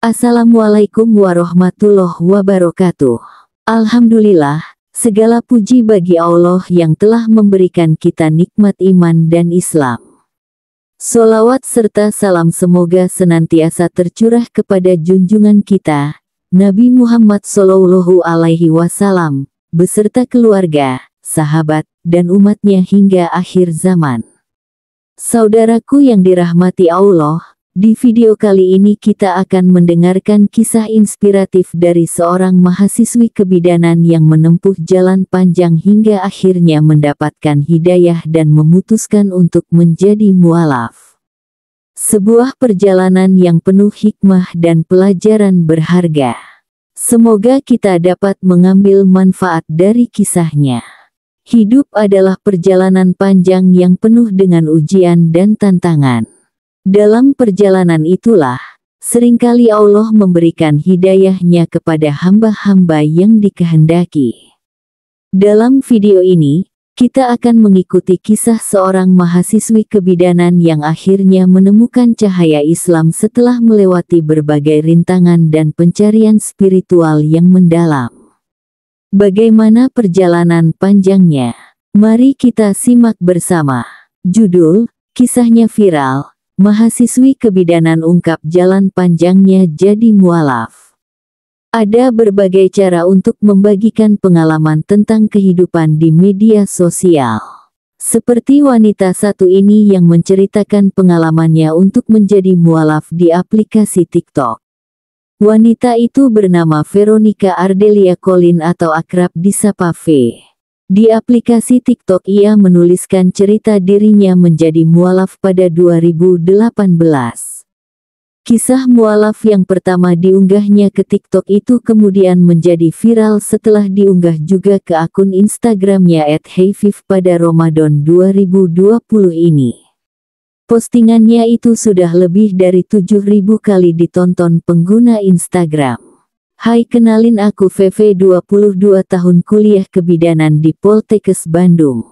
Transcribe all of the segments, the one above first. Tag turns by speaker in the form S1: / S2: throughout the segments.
S1: Assalamualaikum warahmatullahi wabarakatuh. Alhamdulillah, segala puji bagi Allah yang telah memberikan kita nikmat iman dan Islam. Solawat serta salam semoga senantiasa tercurah kepada junjungan kita, Nabi Muhammad Sallallahu Alaihi Wasallam, beserta keluarga, sahabat, dan umatnya hingga akhir zaman. Saudaraku yang dirahmati Allah, di video kali ini kita akan mendengarkan kisah inspiratif dari seorang mahasiswi kebidanan yang menempuh jalan panjang hingga akhirnya mendapatkan hidayah dan memutuskan untuk menjadi mualaf. Sebuah perjalanan yang penuh hikmah dan pelajaran berharga. Semoga kita dapat mengambil manfaat dari kisahnya. Hidup adalah perjalanan panjang yang penuh dengan ujian dan tantangan. Dalam perjalanan itulah, seringkali Allah memberikan hidayahnya kepada hamba-hamba yang dikehendaki. Dalam video ini, kita akan mengikuti kisah seorang mahasiswi kebidanan yang akhirnya menemukan cahaya Islam setelah melewati berbagai rintangan dan pencarian spiritual yang mendalam. Bagaimana perjalanan panjangnya? Mari kita simak bersama. Judul, kisahnya viral, Mahasiswi kebidanan ungkap jalan panjangnya jadi mualaf. Ada berbagai cara untuk membagikan pengalaman tentang kehidupan di media sosial. Seperti wanita satu ini yang menceritakan pengalamannya untuk menjadi mualaf di aplikasi TikTok. Wanita itu bernama Veronica Ardelia Colin atau akrab disapa V. Di aplikasi TikTok ia menuliskan cerita dirinya menjadi mualaf pada 2018. Kisah mualaf yang pertama diunggahnya ke TikTok itu kemudian menjadi viral setelah diunggah juga ke akun Instagramnya @heyfif pada Ramadan 2020 ini. Postingannya itu sudah lebih dari 7.000 kali ditonton pengguna Instagram. Hai kenalin aku VV 22 tahun kuliah kebidanan di Poltekes Bandung.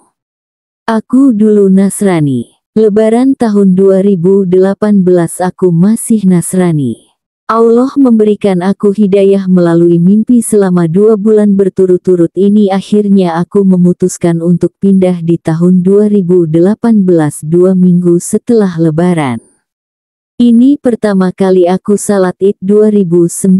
S1: Aku dulu Nasrani. Lebaran tahun 2018 aku masih Nasrani. Allah memberikan aku hidayah melalui mimpi selama dua bulan berturut-turut ini akhirnya aku memutuskan untuk pindah di tahun 2018 dua minggu setelah lebaran. Ini pertama kali aku salat id 2019.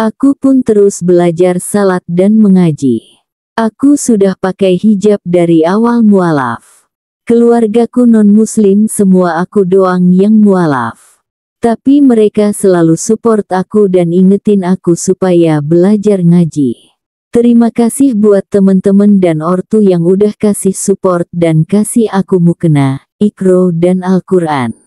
S1: Aku pun terus belajar salat dan mengaji. Aku sudah pakai hijab dari awal mualaf. Keluargaku non-muslim semua aku doang yang mualaf. Tapi mereka selalu support aku dan ingetin aku supaya belajar ngaji. Terima kasih buat teman-teman dan ortu yang udah kasih support dan kasih aku mukena, ikro dan Al-Quran.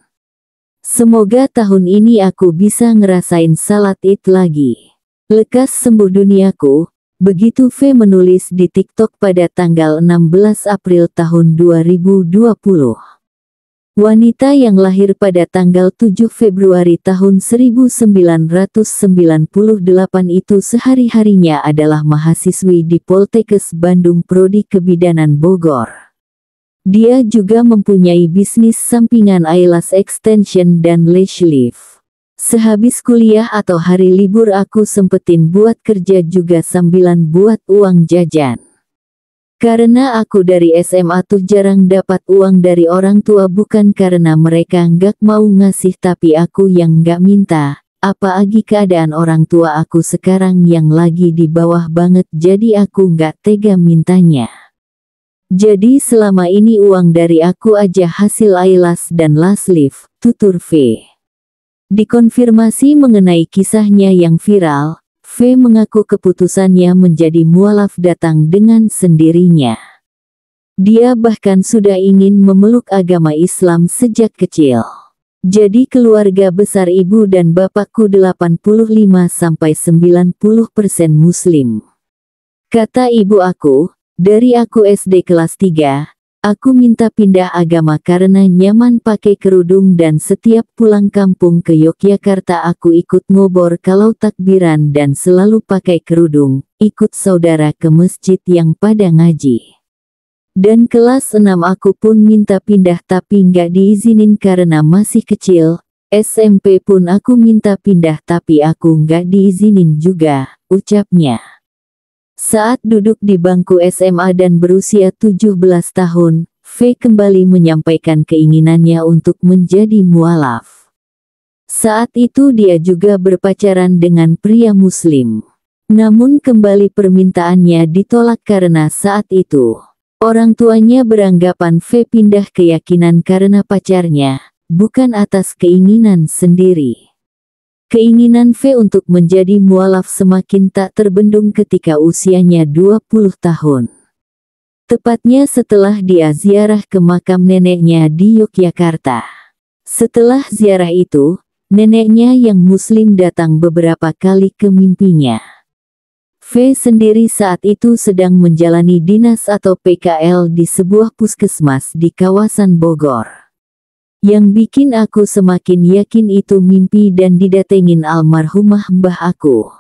S1: Semoga tahun ini aku bisa ngerasain salat id lagi. Lekas sembuh duniaku, begitu V menulis di TikTok pada tanggal 16 April tahun 2020. Wanita yang lahir pada tanggal 7 Februari tahun 1998 itu sehari-harinya adalah mahasiswi di Poltekes Bandung Prodi Kebidanan Bogor. Dia juga mempunyai bisnis sampingan eyelash extension dan lash lift. Sehabis kuliah atau hari libur aku sempetin buat kerja juga sambilan buat uang jajan. Karena aku dari SMA tuh jarang dapat uang dari orang tua bukan karena mereka nggak mau ngasih tapi aku yang nggak minta. Apa lagi keadaan orang tua aku sekarang yang lagi di bawah banget jadi aku nggak tega mintanya. Jadi selama ini uang dari aku aja hasil Ailas dan Laslif, tutur V. Dikonfirmasi mengenai kisahnya yang viral, V mengaku keputusannya menjadi mualaf datang dengan sendirinya. Dia bahkan sudah ingin memeluk agama Islam sejak kecil. Jadi keluarga besar ibu dan bapakku 85-90% muslim. Kata ibu aku, dari aku SD kelas 3, aku minta pindah agama karena nyaman pakai kerudung dan setiap pulang kampung ke Yogyakarta aku ikut ngobor kalau takbiran dan selalu pakai kerudung, ikut saudara ke masjid yang pada ngaji. Dan kelas 6 aku pun minta pindah tapi nggak diizinin karena masih kecil. SMP pun aku minta pindah tapi aku nggak diizinin juga, ucapnya. Saat duduk di bangku SMA dan berusia 17 tahun, V kembali menyampaikan keinginannya untuk menjadi mualaf. Saat itu dia juga berpacaran dengan pria muslim. Namun kembali permintaannya ditolak karena saat itu, orang tuanya beranggapan V pindah keyakinan karena pacarnya, bukan atas keinginan sendiri. Keinginan V untuk menjadi mualaf semakin tak terbendung ketika usianya 20 tahun. Tepatnya setelah dia ziarah ke makam neneknya di Yogyakarta. Setelah ziarah itu, neneknya yang muslim datang beberapa kali ke mimpinya. V sendiri saat itu sedang menjalani dinas atau PKL di sebuah puskesmas di kawasan Bogor. Yang bikin aku semakin yakin itu mimpi dan didatengin almarhumah mbah aku.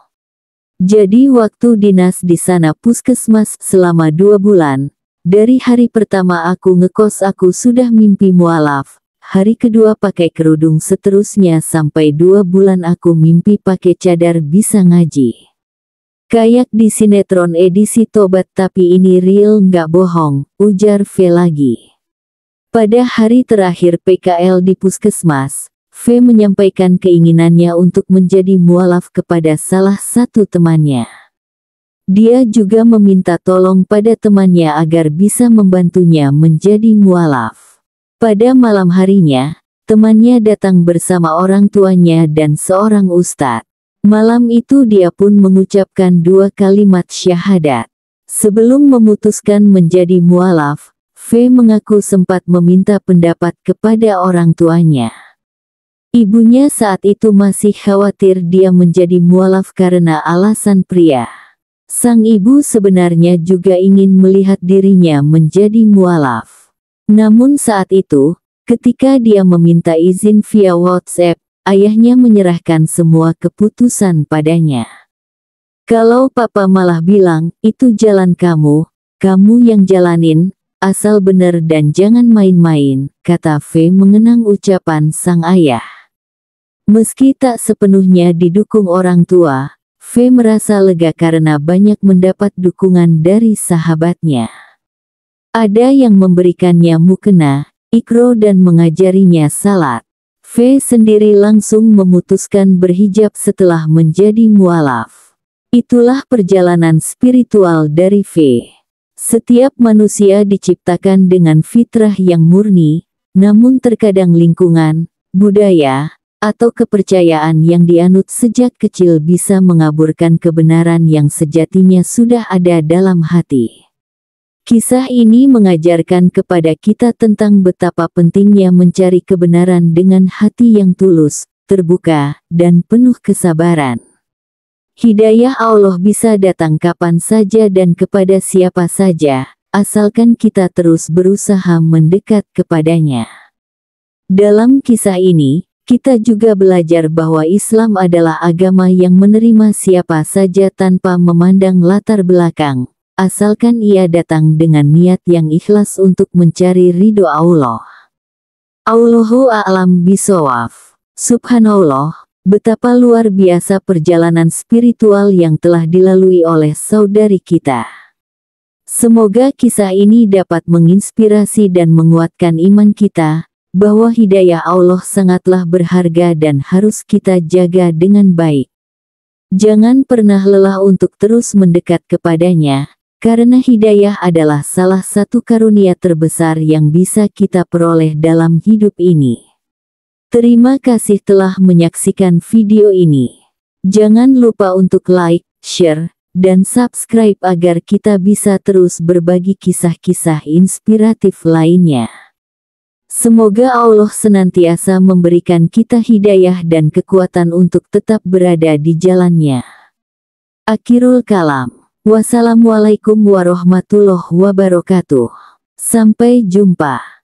S1: Jadi waktu dinas di sana puskesmas selama dua bulan, dari hari pertama aku ngekos aku sudah mimpi mualaf, hari kedua pakai kerudung seterusnya sampai dua bulan aku mimpi pakai cadar bisa ngaji. Kayak di sinetron edisi tobat tapi ini real nggak bohong, ujar V lagi. Pada hari terakhir PKL di Puskesmas, V menyampaikan keinginannya untuk menjadi mualaf kepada salah satu temannya. Dia juga meminta tolong pada temannya agar bisa membantunya menjadi mualaf. Pada malam harinya, temannya datang bersama orang tuanya dan seorang ustadz. Malam itu dia pun mengucapkan dua kalimat syahadat. Sebelum memutuskan menjadi mualaf, V mengaku sempat meminta pendapat kepada orang tuanya. Ibunya saat itu masih khawatir dia menjadi mualaf karena alasan pria. Sang ibu sebenarnya juga ingin melihat dirinya menjadi mualaf. Namun saat itu, ketika dia meminta izin via WhatsApp, ayahnya menyerahkan semua keputusan padanya. Kalau papa malah bilang, itu jalan kamu, kamu yang jalanin, Asal benar dan jangan main-main, kata V mengenang ucapan sang ayah. Meski tak sepenuhnya didukung orang tua, V merasa lega karena banyak mendapat dukungan dari sahabatnya. Ada yang memberikannya mukena, ikro dan mengajarinya salat. V sendiri langsung memutuskan berhijab setelah menjadi mualaf. Itulah perjalanan spiritual dari V. Setiap manusia diciptakan dengan fitrah yang murni, namun terkadang lingkungan, budaya, atau kepercayaan yang dianut sejak kecil bisa mengaburkan kebenaran yang sejatinya sudah ada dalam hati. Kisah ini mengajarkan kepada kita tentang betapa pentingnya mencari kebenaran dengan hati yang tulus, terbuka, dan penuh kesabaran. Hidayah Allah bisa datang kapan saja dan kepada siapa saja, asalkan kita terus berusaha mendekat kepadanya. Dalam kisah ini, kita juga belajar bahwa Islam adalah agama yang menerima siapa saja tanpa memandang latar belakang, asalkan ia datang dengan niat yang ikhlas untuk mencari ridho Allah. Allahu a'lam bisawaf. Subhanallah, betapa luar biasa perjalanan spiritual yang telah dilalui oleh saudari kita. Semoga kisah ini dapat menginspirasi dan menguatkan iman kita, bahwa hidayah Allah sangatlah berharga dan harus kita jaga dengan baik. Jangan pernah lelah untuk terus mendekat kepadanya, karena hidayah adalah salah satu karunia terbesar yang bisa kita peroleh dalam hidup ini. Terima kasih telah menyaksikan video ini. Jangan lupa untuk like, share, dan subscribe agar kita bisa terus berbagi kisah-kisah inspiratif lainnya. Semoga Allah senantiasa memberikan kita hidayah dan kekuatan untuk tetap berada di jalannya. Akhirul kalam. Wassalamualaikum warahmatullahi wabarakatuh. Sampai jumpa.